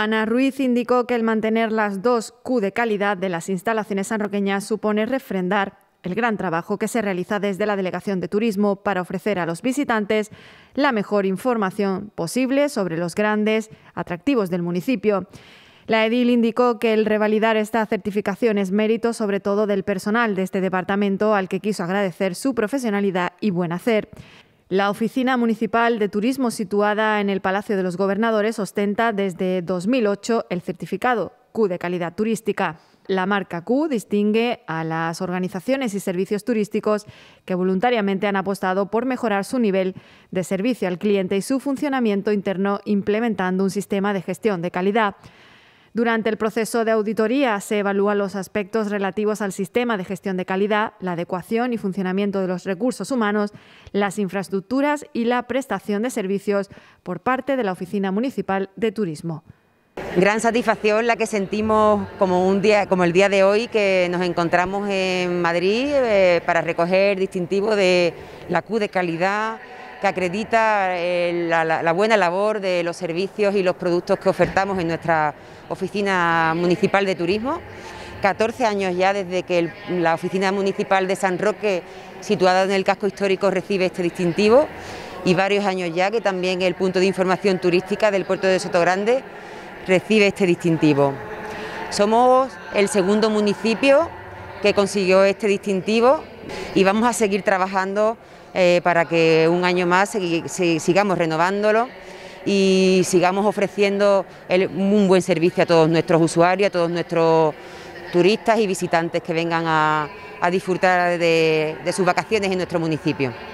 Ana Ruiz indicó que el mantener las dos Q de calidad de las instalaciones sanroqueñas supone refrendar el gran trabajo que se realiza desde la Delegación de Turismo para ofrecer a los visitantes la mejor información posible sobre los grandes atractivos del municipio. La edil indicó que el revalidar esta certificación es mérito sobre todo del personal de este departamento al que quiso agradecer su profesionalidad y buen hacer. La Oficina Municipal de Turismo situada en el Palacio de los Gobernadores ostenta desde 2008 el certificado Q de calidad turística. La marca Q distingue a las organizaciones y servicios turísticos que voluntariamente han apostado por mejorar su nivel de servicio al cliente y su funcionamiento interno implementando un sistema de gestión de calidad durante el proceso de auditoría se evalúan los aspectos relativos al sistema de gestión de calidad, la adecuación y funcionamiento de los recursos humanos, las infraestructuras y la prestación de servicios por parte de la Oficina Municipal de Turismo. Gran satisfacción la que sentimos como un día, como el día de hoy que nos encontramos en Madrid eh, para recoger distintivo de la Q de calidad, que acredita eh, la, buena labor de los servicios y los productos que ofertamos en nuestra oficina municipal de turismo. 14 años ya desde que la oficina municipal de San Roque, situada en el casco histórico, recibe este distintivo y varios años ya que también el punto de información turística del puerto de Sotogrande recibe este distintivo. Somos el segundo municipio que consiguió este distintivo y vamos a seguir trabajando eh, para que un año más sigamos renovándolo y sigamos ofreciendo un buen servicio a todos nuestros usuarios, a todos nuestros turistas y visitantes que vengan a, disfrutar de sus vacaciones en nuestro municipio.